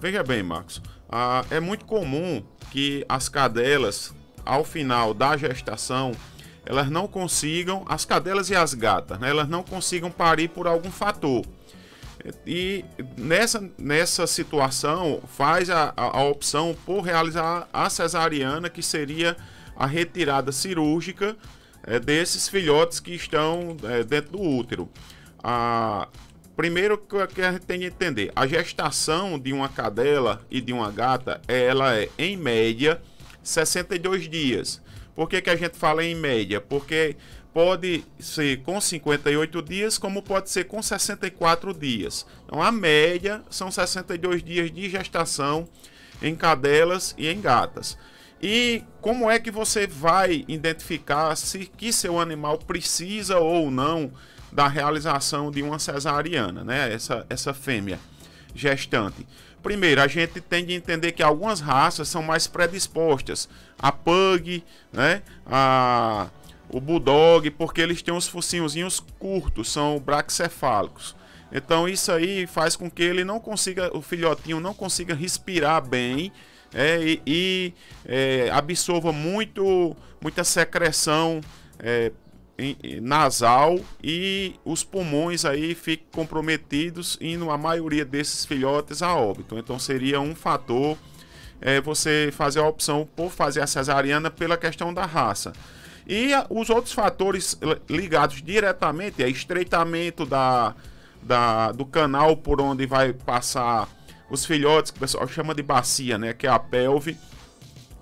Veja bem, Marcos, ah, é muito comum que as cadelas, ao final da gestação, elas não consigam, as cadelas e as gatas, né, elas não consigam parir por algum fator. E nessa, nessa situação, faz a, a, opção por realizar a cesariana, que seria a retirada cirúrgica é, desses filhotes que estão é, dentro do útero. Ah, Primeiro que a gente tem que entender, a gestação de uma cadela e de uma gata, é, ela é em média 62 dias. Por que, que a gente fala em média? Porque pode ser com 58 dias, como pode ser com 64 dias. Então, a média são 62 dias de gestação em cadelas e em gatas. E como é que você vai identificar se que seu animal precisa ou não da realização de uma cesariana, né? Essa, essa fêmea gestante. Primeiro, a gente tem de entender que algumas raças são mais predispostas a pug, né? A o bulldog, porque eles têm os focinhozinhos curtos, são braxcefálicos. Então isso aí faz com que ele não consiga, o filhotinho não consiga respirar bem é, e, e é, absorva muito, muita secreção é, nasal e os pulmões aí ficam comprometidos, indo a maioria desses filhotes a óbito. Então seria um fator é, você fazer a opção por fazer a cesariana pela questão da raça. E os outros fatores ligados diretamente é estreitamento da, da, do canal por onde vai passar os filhotes, que o pessoal chama de bacia, né? Que é a pelve.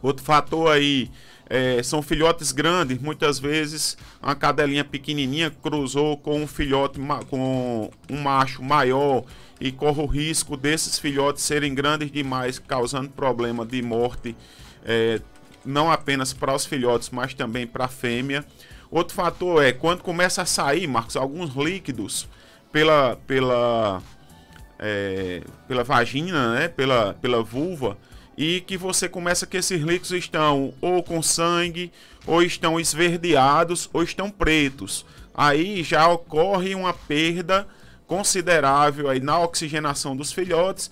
Outro fator aí é, são filhotes grandes, muitas vezes uma cadelinha pequenininha cruzou com um filhote com um macho maior e corre o risco desses filhotes serem grandes demais, causando problema de morte, é, não apenas para os filhotes, mas também para a fêmea. Outro fator é quando começa a sair, Marcos, alguns líquidos pela pela é, pela vagina, né? Pela pela vulva e que você começa que esses líquidos estão ou com sangue, ou estão esverdeados, ou estão pretos. Aí já ocorre uma perda considerável aí na oxigenação dos filhotes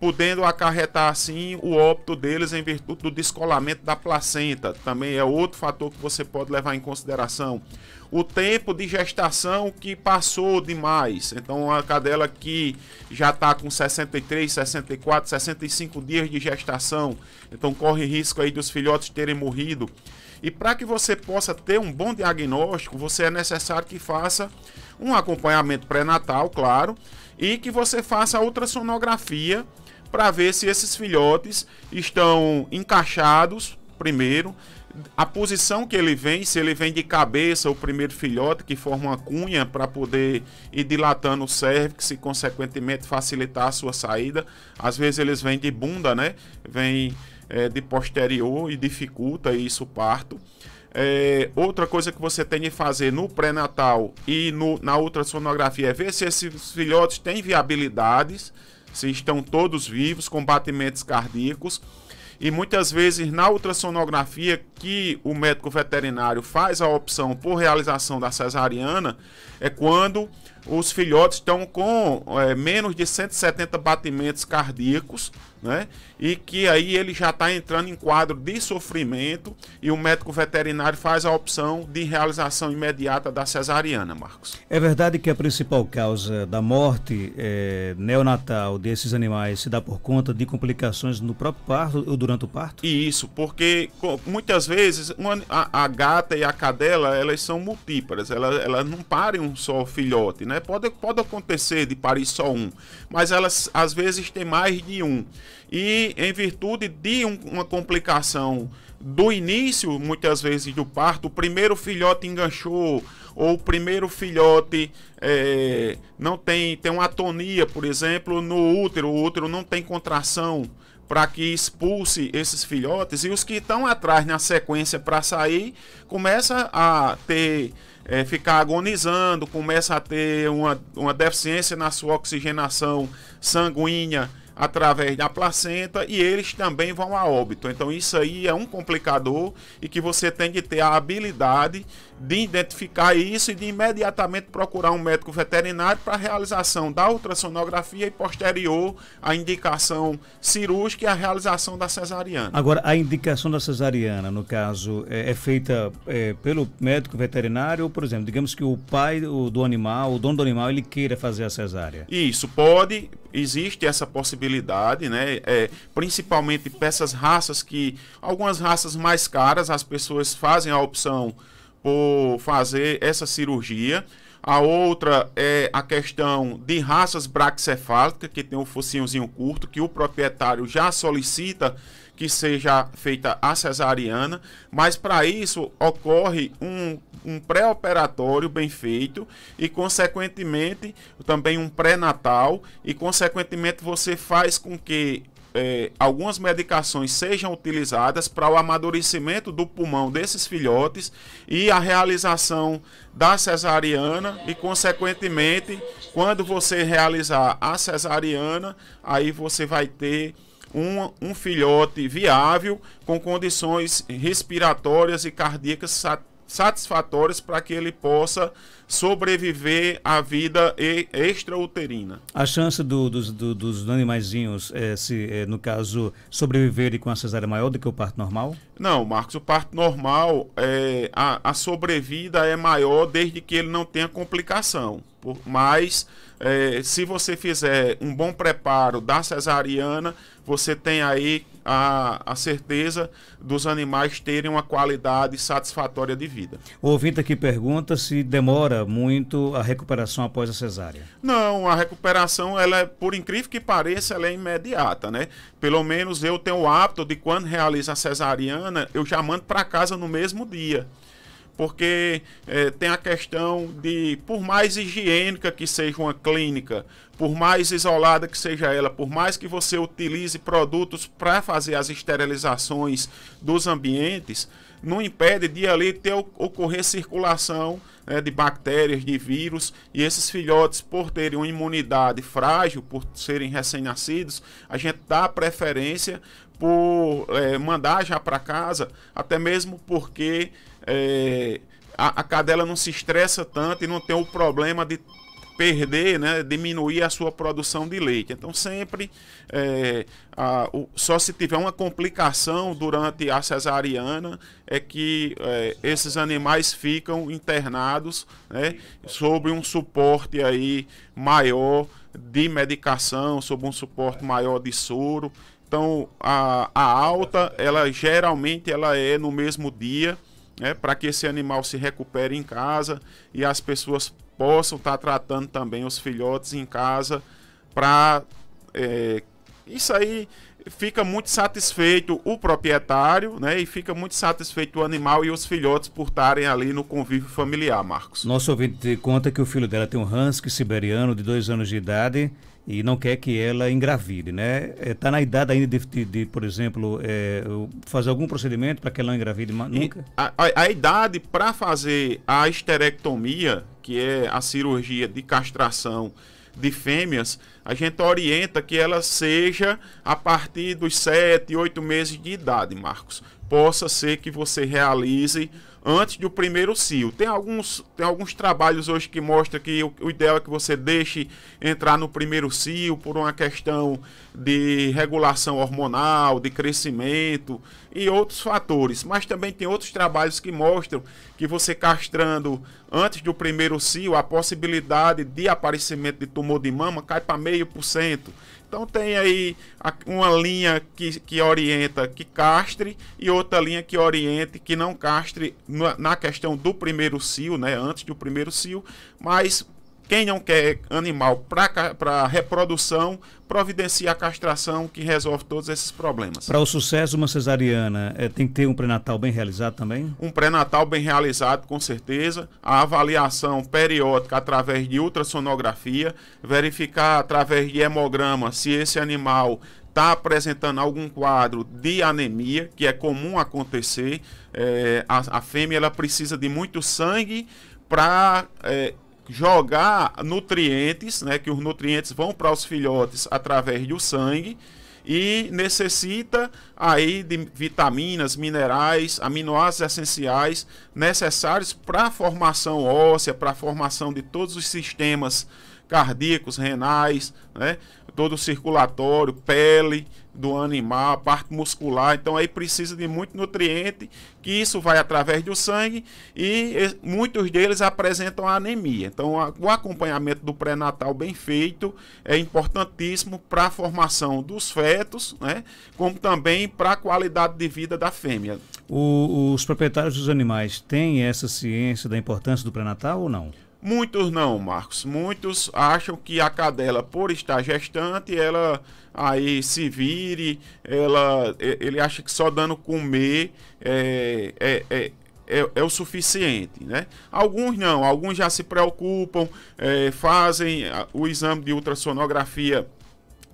podendo acarretar assim o óbito deles em virtude do descolamento da placenta. Também é outro fator que você pode levar em consideração. O tempo de gestação que passou demais. Então, a cadela que já está com 63, 64, 65 dias de gestação, então corre risco aí dos filhotes terem morrido e para que você possa ter um bom diagnóstico, você é necessário que faça um acompanhamento pré-natal, claro, e que você faça a ultrassonografia para ver se esses filhotes estão encaixados primeiro, a posição que ele vem, se ele vem de cabeça, o primeiro filhote que forma uma cunha para poder ir dilatando o cervix e consequentemente facilitar a sua saída. Às vezes eles vêm de bunda, né? Vem é, de posterior e dificulta isso o parto. É, outra coisa que você tem de fazer no pré-natal e no, na ultrassonografia é ver se esses filhotes têm viabilidades, se estão todos vivos, com batimentos cardíacos. E muitas vezes na ultrassonografia que o médico veterinário faz a opção por realização da cesariana é quando os filhotes estão com é, menos de 170 batimentos cardíacos, né? E que aí ele já está entrando em quadro de sofrimento e o médico veterinário faz a opção de realização imediata da cesariana, Marcos. É verdade que a principal causa da morte é, neonatal desses animais se dá por conta de complicações no próprio parto ou durante o parto? Isso, porque muitas vezes uma, a, a, gata e a cadela elas são multíparas, elas, elas não parem um só filhote, né? né? Pode, pode acontecer de parir só um, mas elas às vezes têm mais de um. E em virtude de um, uma complicação do início, muitas vezes do parto, o primeiro filhote enganchou, ou o primeiro filhote é, não tem, tem uma atonia, por exemplo, no útero, o útero não tem contração para que expulse esses filhotes, e os que estão atrás na sequência para sair começa a ter é, ficar agonizando, começa a ter uma, uma deficiência na sua oxigenação sanguínea através da placenta e eles também vão a óbito. Então isso aí é um complicador e que você tem que ter a habilidade de identificar isso e de imediatamente procurar um médico veterinário para realização da ultrassonografia e posterior a indicação cirúrgica e a realização da cesariana. Agora, a indicação da cesariana, no caso, é, é feita é, pelo médico veterinário ou, por exemplo, digamos que o pai do animal, o dono do animal, ele queira fazer a cesárea? Isso, pode, existe essa possibilidade, né? É, principalmente para essas raças que algumas raças mais caras as pessoas fazem a opção por fazer essa cirurgia. A outra é a questão de raças braxcefálicas que tem um focinhozinho curto que o proprietário já solicita que seja feita a cesariana, mas para isso ocorre um, um pré-operatório bem feito e, consequentemente, também um pré-natal, e, consequentemente, você faz com que é, algumas medicações sejam utilizadas para o amadurecimento do pulmão desses filhotes e a realização da cesariana e consequentemente quando você realizar a cesariana aí você vai ter um, um filhote viável com condições respiratórias e cardíacas sat satisfatórias para que ele possa sobreviver à vida extrauterina. A chance do, dos, do, dos animaizinhos, é, se, é, no caso, sobreviverem com a cesárea maior do que o parto normal? Não, Marcos, o parto normal, é, a, a sobrevida é maior desde que ele não tenha complicação. Por, mas é, se você fizer um bom preparo da cesariana, você tem aí a, a, certeza dos animais terem uma qualidade satisfatória de vida. O ouvinte aqui pergunta se demora muito a recuperação após a cesárea. Não, a recuperação, ela é, por incrível que pareça, ela é imediata, né? Pelo menos eu tenho o hábito de quando realiza a cesariana, eu já mando para casa no mesmo dia porque eh, tem a questão de, por mais higiênica que seja uma clínica, por mais isolada que seja ela, por mais que você utilize produtos para fazer as esterilizações dos ambientes, não impede de ali ter ocorrer circulação né, de bactérias, de vírus, e esses filhotes, por terem uma imunidade frágil, por serem recém-nascidos, a gente dá preferência por é, mandar já para casa, até mesmo porque é, a, a, cadela não se estressa tanto e não tem o problema de perder, né, diminuir a sua produção de leite. Então sempre é, a, o, só se tiver uma complicação durante a cesariana é que é, esses animais ficam internados, né, sob um suporte aí maior de medicação, sob um suporte maior de soro. Então, a, a alta, ela geralmente ela é no mesmo dia, né, para que esse animal se recupere em casa e as pessoas possam estar tá tratando também os filhotes em casa para é, isso aí fica muito satisfeito o proprietário, né? E fica muito satisfeito o animal e os filhotes por estarem ali no convívio familiar, Marcos. Nosso ouvinte conta que o filho dela tem um husky siberiano de dois anos de idade e não quer que ela engravide, né? Está é, na idade ainda de, de, de por exemplo, é, fazer algum procedimento para que ela não engravide nunca? A, a, a idade para fazer a esterectomia, que é a cirurgia de castração de fêmeas, a gente orienta que ela seja a partir dos 7, 8 meses de idade, Marcos. Possa ser que você realize antes do primeiro cio. Tem alguns, tem alguns trabalhos hoje que mostram que o, o ideal é que você deixe entrar no primeiro cio por uma questão de regulação hormonal, de crescimento e outros fatores. Mas também tem outros trabalhos que mostram que você castrando antes do primeiro cio, a possibilidade de aparecimento de tumor de mama cai para meio por cento. Então tem aí uma linha que, que orienta que castre e outra linha que oriente que não castre na, questão do primeiro cio, né? Antes do primeiro cio, mas quem não quer animal para reprodução, providencia a castração que resolve todos esses problemas. Para o sucesso, uma cesariana é, tem que ter um pré-natal bem realizado também? Um pré-natal bem realizado, com certeza. A avaliação periódica através de ultrassonografia, verificar através de hemograma se esse animal está apresentando algum quadro de anemia, que é comum acontecer. É, a, a, fêmea ela precisa de muito sangue para é, eh, jogar nutrientes, né, que os nutrientes vão para os filhotes através do sangue e necessita aí de vitaminas, minerais, aminoácidos essenciais necessários para a formação óssea, para a formação de todos os sistemas cardíacos, renais, né, todo o circulatório, pele, do animal, a parte muscular. Então aí precisa de muito nutriente, que isso vai através do sangue e muitos deles apresentam anemia. Então o acompanhamento do pré-natal bem feito é importantíssimo para a formação dos fetos, né? Como também para a qualidade de vida da fêmea. O, os proprietários dos animais têm essa ciência da importância do pré-natal ou não? Muitos não, Marcos. Muitos acham que a cadela, por estar gestante, ela aí se vire, ela, ele acha que só dando comer é, é, é é, é, o suficiente, né? Alguns não, alguns já se preocupam, é, fazem o exame de ultrassonografia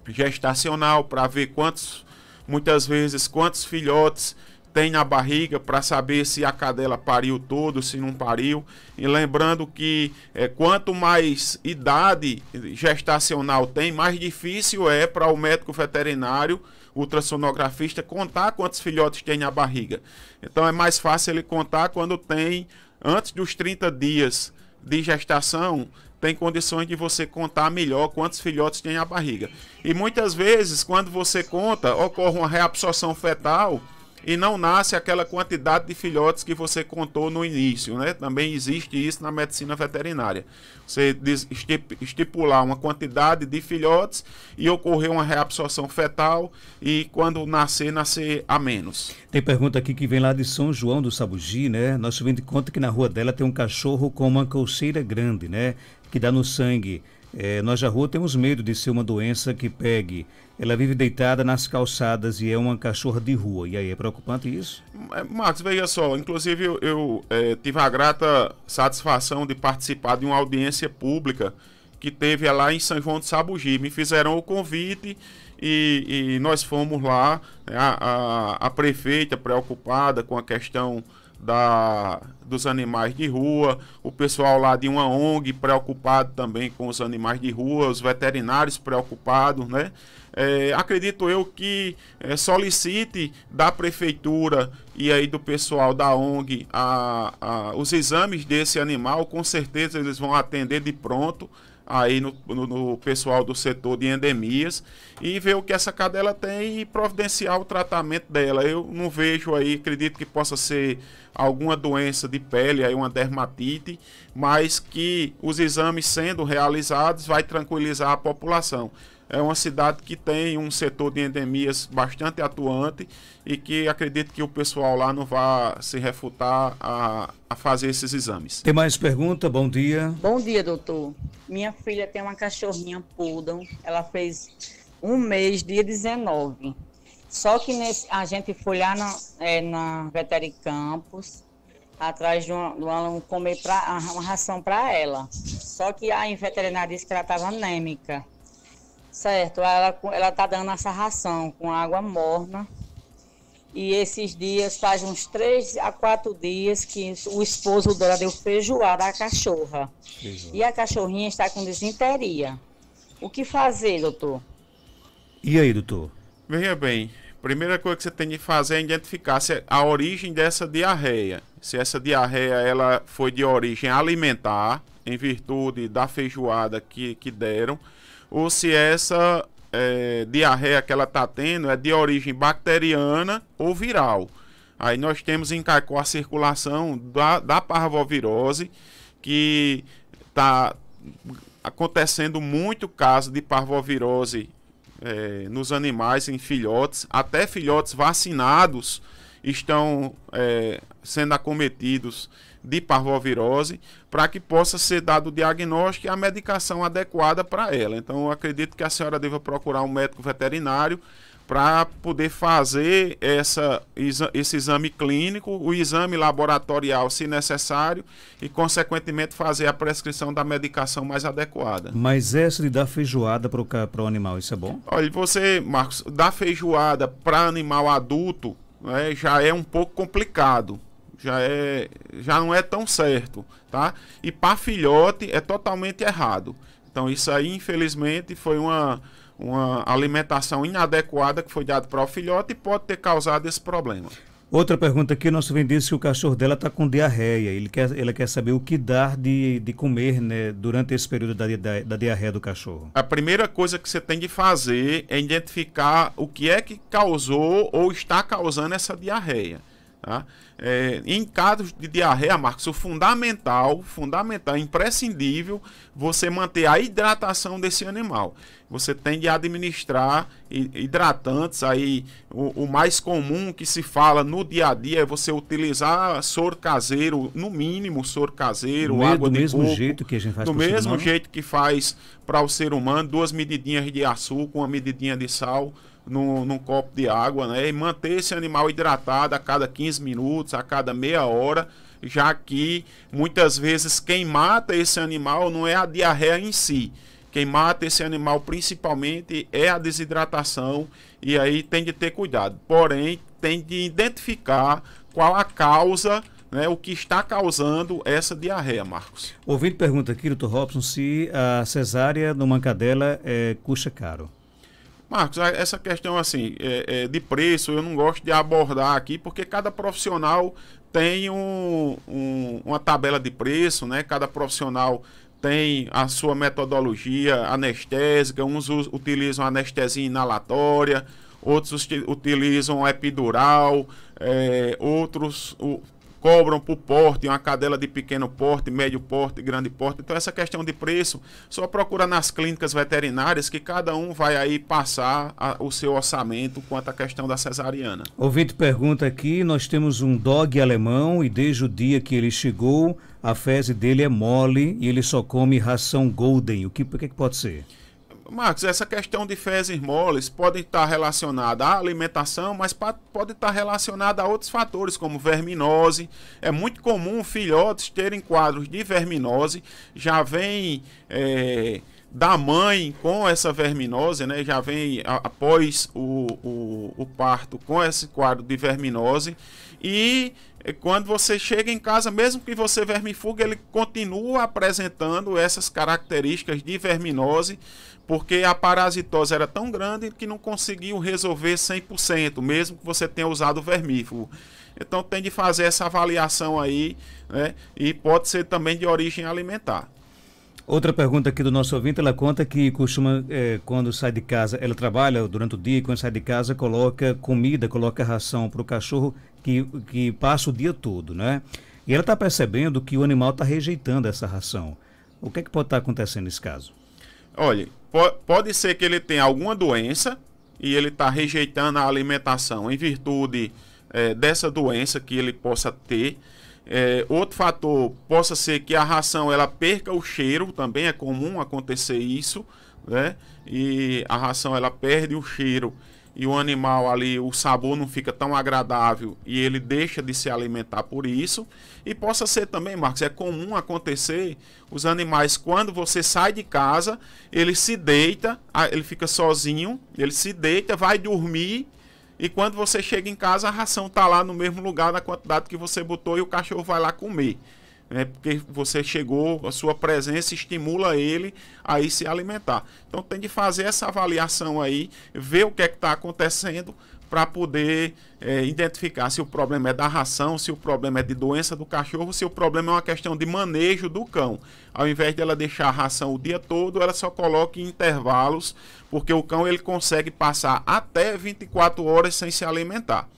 gestacional para ver quantos, muitas vezes, quantos filhotes tem na barriga para saber se a cadela pariu todo, se não pariu. E lembrando que é, quanto mais idade gestacional tem, mais difícil é para o médico veterinário ultrassonografista contar quantos filhotes tem na barriga. Então é mais fácil ele contar quando tem antes dos 30 dias de gestação, tem condições de você contar melhor quantos filhotes tem na barriga. E muitas vezes, quando você conta, ocorre uma reabsorção fetal e não nasce aquela quantidade de filhotes que você contou no início, né? Também existe isso na medicina veterinária. Você estipular uma quantidade de filhotes e ocorrer uma reabsorção fetal e quando nascer, nascer a menos. Tem pergunta aqui que vem lá de São João do Sabugi, né? Nós tivemos de conta que na rua dela tem um cachorro com uma colcheira grande, né? Que dá no sangue. É, nós na rua temos medo de ser uma doença que pegue. Ela vive deitada nas calçadas e é uma cachorra de rua. E aí, é preocupante isso? É, Marcos, veja só. Inclusive, eu, eu é, tive a grata satisfação de participar de uma audiência pública que teve lá em São João de Sabugi. Me fizeram o convite e, e nós fomos lá. Né, a, a, a prefeita preocupada com a questão da, dos animais de rua, o pessoal lá de uma ONG preocupado também com os animais de rua, os veterinários preocupados, né? É, acredito eu que é, solicite da prefeitura e aí do pessoal da ONG a, a, os exames desse animal, com certeza eles vão atender de pronto aí no, no, no, pessoal do setor de endemias e ver o que essa cadela tem e providenciar o tratamento dela. Eu não vejo aí, acredito que possa ser alguma doença de pele, aí uma dermatite, mas que os exames sendo realizados vai tranquilizar a população é uma cidade que tem um setor de endemias bastante atuante e que acredito que o pessoal lá não vá se refutar a, a fazer esses exames. Tem mais pergunta? Bom dia. Bom dia, doutor. Minha filha tem uma cachorrinha poodle. Ela fez um mês, dia 19. Só que nesse, a gente foi lá na, é, na Veteri Campos, atrás de uma, de uma comer pra, uma ração para ela. Só que a veterinária disse que ela estava anêmica. Certo, ela, ela tá dando essa ração com água morna. E esses dias, faz uns três a quatro dias que o esposo dela deu feijoada à cachorra. E a cachorrinha está com desinteria. O que fazer, doutor? E aí, doutor? Veja bem, primeira coisa que você tem de fazer é identificar se a origem dessa diarreia. Se essa diarreia ela foi de origem alimentar, em virtude da feijoada que, que deram, ou se essa é, diarreia que ela está tendo é de origem bacteriana ou viral. Aí nós temos em Caicó a circulação da, da parvovirose, que está acontecendo muito caso de parvovirose é, nos animais, em filhotes, até filhotes vacinados estão é, sendo acometidos de parvovirose, para que possa ser dado o diagnóstico e a medicação adequada para ela. Então, acredito que a senhora deva procurar um médico veterinário para poder fazer essa, esse exame clínico, o exame laboratorial, se necessário, e, consequentemente, fazer a prescrição da medicação mais adequada. Mas essa de dar feijoada para o animal, isso é bom? Olha, você, Marcos, dar feijoada para animal adulto né, já é um pouco complicado. Já, é, já não é tão certo, tá? E para filhote é totalmente errado. Então isso aí, infelizmente, foi uma, uma alimentação inadequada que foi dada para o filhote e pode ter causado esse problema. Outra pergunta aqui, nosso vem disse que o cachorro dela está com diarreia. Ele quer, ela quer saber o que dar de, de comer né, durante esse período da, da, da diarreia do cachorro. A primeira coisa que você tem de fazer é identificar o que é que causou ou está causando essa diarreia. Tá? É, em casos de diarreia, Marcos, o fundamental, fundamental, imprescindível, você manter a hidratação desse animal você tem de administrar hidratantes aí o, o, mais comum que se fala no dia a dia é você utilizar soro caseiro no mínimo soro caseiro Meio, água do mesmo coco, jeito que a gente faz do mesmo jeito que faz para o ser humano duas medidinhas de açúcar uma medidinha de sal num, num copo de água né e manter esse animal hidratado a cada 15 minutos a cada meia hora já que muitas vezes quem mata esse animal não é a diarreia em si quem mata esse animal principalmente é a desidratação e aí tem de ter cuidado. Porém, tem de identificar qual a causa, né, o que está causando essa diarreia, Marcos. Ouvindo pergunta aqui, doutor Robson, se a cesárea numa cadela é, custa caro. Marcos, essa questão assim é, é, de preço eu não gosto de abordar aqui porque cada profissional tem um, um, uma tabela de preço, né? Cada profissional tem a sua metodologia anestésica, uns utilizam anestesia inalatória, outros utilizam epidural, é, outros cobram por porte, uma cadela de pequeno porte, médio porte, grande porte. Então essa questão de preço, só procura nas clínicas veterinárias que cada um vai aí passar a, o seu orçamento quanto à questão da cesariana. Ouvinte pergunta aqui, nós temos um dog alemão e desde o dia que ele chegou, a fezes dele é mole e ele só come ração golden. O que, o que é pode ser? Marcos, essa questão de fezes moles pode estar relacionada à alimentação, mas pode estar relacionada a outros fatores, como verminose. É muito comum filhotes terem quadros de verminose, já vem é, da mãe com essa verminose, né? já vem após o, o, o parto com esse quadro de verminose. E é quando você chega em casa, mesmo que você vermifuga, ele continua apresentando essas características de verminose, porque a parasitose era tão grande que não conseguiu resolver 100%, mesmo que você tenha usado vermífugo. Então tem de fazer essa avaliação aí, né? E pode ser também de origem alimentar. Outra pergunta aqui do nosso ouvinte, ela conta que costuma, é, quando sai de casa, ela trabalha durante o dia, quando sai de casa, coloca comida, coloca ração para o cachorro que, que passa o dia todo, né? E ela está percebendo que o animal está rejeitando essa ração. O que é que pode estar tá acontecendo nesse caso? Olha, po pode ser que ele tenha alguma doença e ele está rejeitando a alimentação em virtude é, dessa doença que ele possa ter. É, outro fator possa ser que a ração ela perca o cheiro, também é comum acontecer isso, né? E a ração ela perde o cheiro e o animal ali, o sabor não fica tão agradável e ele deixa de se alimentar por isso. E possa ser também, Marcos, é comum acontecer os animais quando você sai de casa, ele se deita, ele fica sozinho, ele se deita, vai dormir e quando você chega em casa, a ração está lá no mesmo lugar na quantidade que você botou e o cachorro vai lá comer né? porque você chegou, a sua presença estimula ele a ir se alimentar. Então tem de fazer essa avaliação aí, ver o que é que está acontecendo para poder é, identificar se o problema é da ração, se o problema é de doença do cachorro, se o problema é uma questão de manejo do cão. Ao invés dela deixar a ração o dia todo, ela só coloca em intervalos, porque o cão ele consegue passar até 24 horas sem se alimentar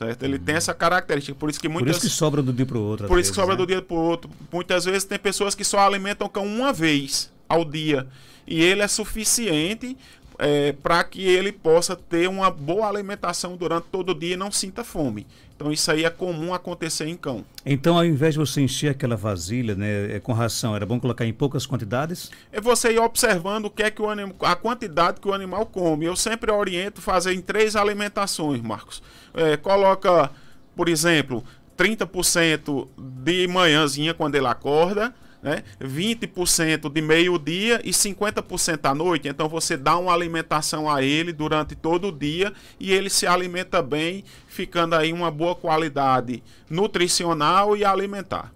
certo? Ele uhum. tem essa característica, por isso que muitas... Por isso que sobra do dia para o outro. Por isso que sobra né? do dia para o outro. Muitas vezes tem pessoas que só alimentam o cão uma vez ao dia e ele é suficiente é, eh, para que ele possa ter uma boa alimentação durante todo o dia e não sinta fome. Então isso aí é comum acontecer em cão. Então ao invés de você encher aquela vasilha né, é, com ração, era bom colocar em poucas quantidades? É você ir observando o que é que o anim... a quantidade que o animal come. Eu sempre oriento fazer em três alimentações, Marcos. É, coloca, por exemplo, 30% de manhãzinha quando ele acorda, né? 20% de meio-dia e 50% à noite. Então você dá uma alimentação a ele durante todo o dia e ele se alimenta bem, ficando aí uma boa qualidade nutricional e alimentar.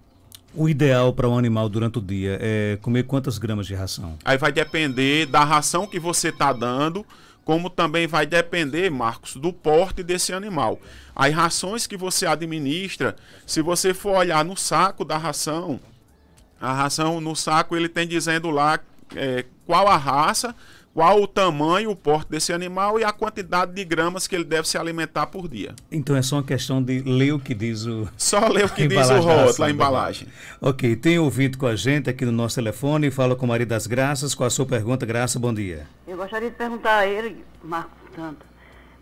O ideal para um animal durante o dia é comer quantas gramas de ração? Aí vai depender da ração que você está dando, como também vai depender, Marcos, do porte desse animal. As rações que você administra, se você for olhar no saco da ração, a ração no saco ele tem dizendo lá é, qual a raça, qual o tamanho, o porte desse animal e a quantidade de gramas que ele deve se alimentar por dia. Então é só uma questão de ler o que diz o. Só ler o que diz o rótulo, a embalagem. Ok, tem ouvido com a gente aqui no nosso telefone, fala com o Maria das Graças. com a sua pergunta, Graça? Bom dia. Eu gostaria de perguntar a ele, Marcos Santos,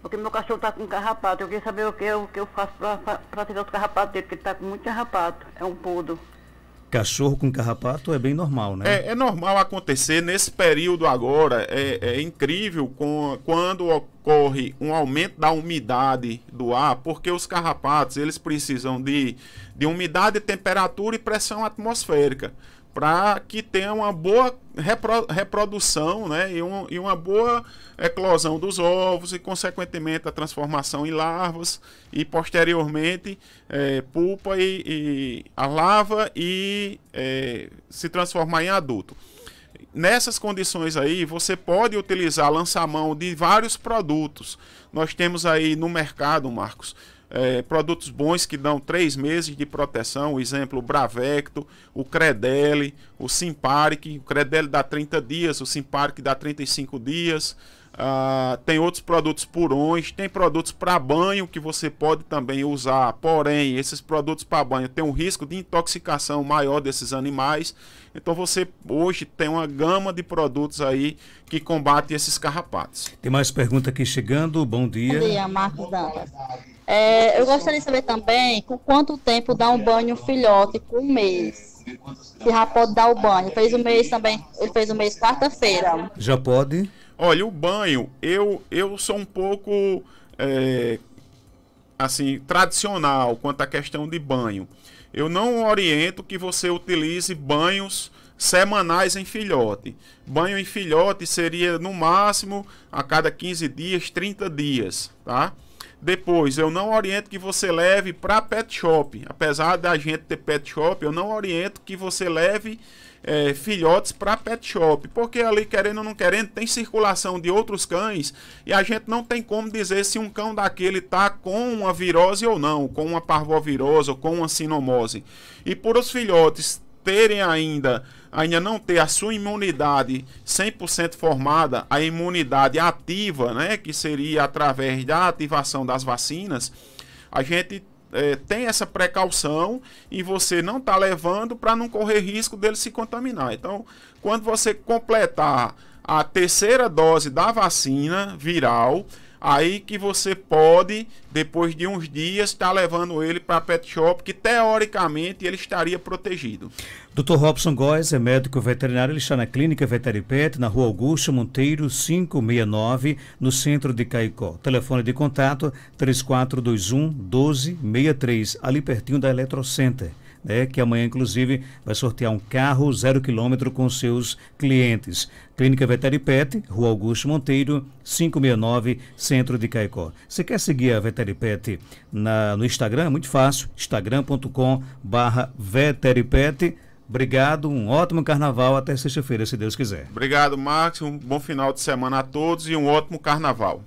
porque meu cachorro está com carrapato. Eu queria saber o que eu, o que eu faço para tirar os carrapatos dele, porque ele está com muito carrapato. É um pudo cachorro com carrapato é bem normal, né? É, é normal acontecer nesse período agora. É, é incrível com, quando ocorre um aumento da umidade do ar, porque os carrapatos eles precisam de, de umidade, temperatura e pressão atmosférica para que tenha uma boa repro reprodução né, e, um, e, uma boa eclosão dos ovos e, consequentemente, a transformação em larvas e, posteriormente, é, pulpa e, e, a larva e é, se transformar em adulto. Nessas condições aí, você pode utilizar, lançar mão de vários produtos. Nós temos aí no mercado, Marcos, é, produtos bons que dão três meses de proteção, o exemplo, o Bravecto, o Credele, o Simparic, o Credele dá 30 dias, o Simparic dá 35 dias, ah, tem outros produtos purões, tem produtos para banho que você pode também usar, porém, esses produtos para banho tem um risco de intoxicação maior desses animais. Então você hoje tem uma gama de produtos aí que combate esses carrapatos. Tem mais pergunta aqui chegando. Bom dia. Bom dia, Marcos Dantas. É, eu gostaria de saber também com quanto tempo dá um banho filhote filhote por mês. Se já pode dar o banho. Fez o mês também. Ele fez o mês quarta-feira. Já pode? Olha, o banho, eu, eu sou um pouco é, assim, tradicional quanto à questão de banho. Eu não oriento que você utilize banhos semanais em filhote. Banho em filhote seria no máximo a cada 15 dias, 30 dias, tá? Depois, eu não oriento que você leve para pet shop. Apesar da gente ter pet shop, eu não oriento que você leve é, filhotes para pet shop, porque ali querendo ou não querendo tem circulação de outros cães e a gente não tem como dizer se um cão daquele tá com uma virose ou não, com uma parvovirose ou com uma sinomose. E por os filhotes terem ainda, ainda não ter a sua imunidade 100% formada, a imunidade ativa, né, que seria através da ativação das vacinas, a gente é, tem essa precaução e você não está levando para não correr risco dele se contaminar. Então, quando você completar a terceira dose da vacina viral, Aí que você pode, depois de uns dias, estar tá levando ele para pet shop, que teoricamente ele estaria protegido. Dr. Robson Góes é médico veterinário, ele está na Clínica Veteripet, na Rua Augusto Monteiro, 569, no centro de Caicó. Telefone de contato 3421 1263, ali pertinho da Eletrocenter né, que amanhã, inclusive, vai sortear um carro zero quilômetro com seus clientes. Clínica Veteripet, Rua Augusto Monteiro, 569, Centro de Caicó. Você quer seguir a Veteripet na, no Instagram? É muito fácil, instagram.com Veteripet. Obrigado, um ótimo carnaval até sexta-feira, se Deus quiser. Obrigado, Max. Um bom final de semana a todos e um ótimo carnaval.